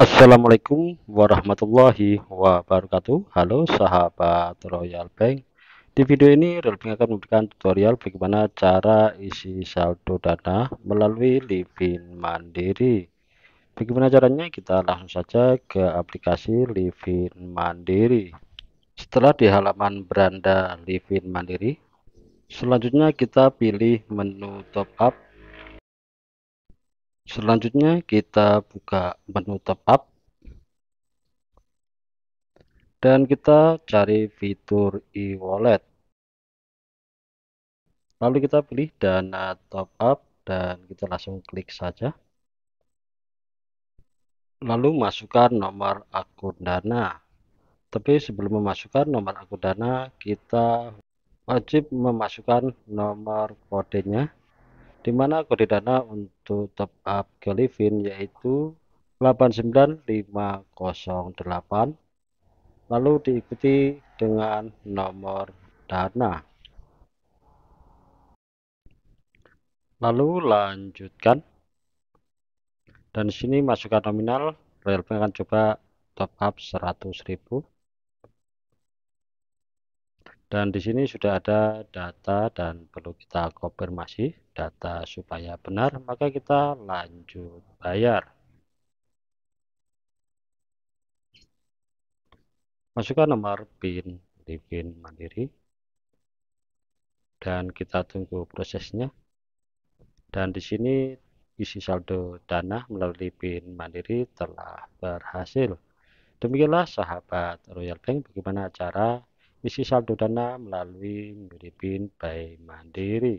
Assalamualaikum warahmatullahi wabarakatuh Halo sahabat Royal Bank Di video ini Royal Bank akan memberikan tutorial bagaimana cara isi saldo dana melalui Livin Mandiri Bagaimana caranya? Kita langsung saja ke aplikasi Livin Mandiri Setelah di halaman beranda Livin Mandiri Selanjutnya kita pilih menu top up Selanjutnya kita buka menu top up dan kita cari fitur e-wallet. Lalu kita pilih dana top up dan kita langsung klik saja. Lalu masukkan nomor akun dana. Tapi sebelum memasukkan nomor akun dana, kita wajib memasukkan nomor kodenya di mana kode dana untuk top up ke Livin yaitu 89508 lalu diikuti dengan nomor dana lalu lanjutkan dan sini masukkan nominal Royal Bank akan coba top up 100.000 dan di sini sudah ada data dan perlu kita konfirmasi data supaya benar, maka kita lanjut bayar. Masukkan nomor PIN di PIN Mandiri dan kita tunggu prosesnya. Dan di sini isi saldo dana melalui PIN Mandiri telah berhasil. Demikianlah sahabat Royal Bank bagaimana cara isi saldo dana melalui PIN by Mandiri.